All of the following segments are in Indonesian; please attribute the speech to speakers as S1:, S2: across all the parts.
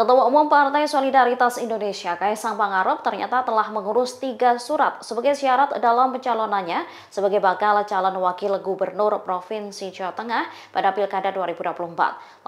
S1: Ketua Umum Partai Solidaritas Indonesia Kaisang Pangarep ternyata telah mengurus tiga surat sebagai syarat dalam pencalonannya sebagai bakal calon wakil gubernur Provinsi Jawa Tengah pada Pilkada 2024.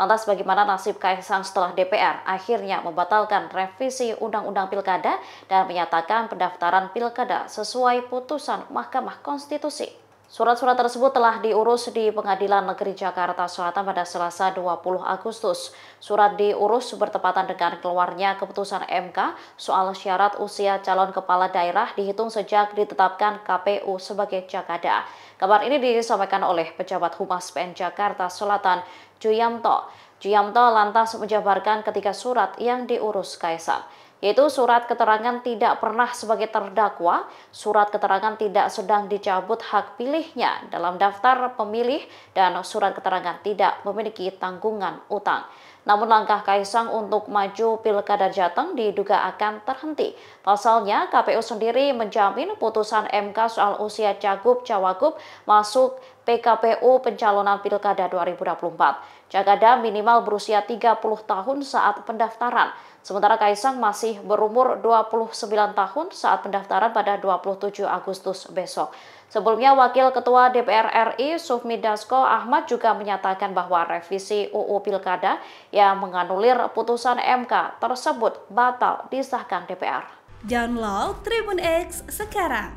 S1: Lantas bagaimana nasib Kaisang setelah DPR akhirnya membatalkan revisi Undang-Undang Pilkada dan menyatakan pendaftaran Pilkada sesuai putusan Mahkamah Konstitusi? Surat-surat tersebut telah diurus di Pengadilan Negeri Jakarta Selatan pada Selasa 20 Agustus. Surat diurus bertepatan dengan keluarnya keputusan MK soal syarat usia calon kepala daerah dihitung sejak ditetapkan KPU sebagai Jakada. Kabar ini disampaikan oleh pejabat Humas PN Jakarta Selatan, Juyamto. Juyamto lantas menjabarkan ketika surat yang diurus kaisar yaitu surat keterangan tidak pernah sebagai terdakwa, surat keterangan tidak sedang dicabut hak pilihnya dalam daftar pemilih, dan surat keterangan tidak memiliki tanggungan utang. Namun langkah Kaisang untuk maju Pilkada Jateng diduga akan terhenti. Pasalnya KPU sendiri menjamin putusan MK soal usia Cagup Cawagup masuk PKPU pencalonan Pilkada 2024. Jagada minimal berusia 30 tahun saat pendaftaran, sementara Kaisang masih berumur 29 tahun saat pendaftaran pada 27 Agustus besok. Sebelumnya, Wakil Ketua DPR RI Sufmi Dasko Ahmad juga menyatakan bahwa revisi UU Pilkada yang menganulir putusan MK tersebut batal disahkan
S2: DPR. Download Tribun X sekarang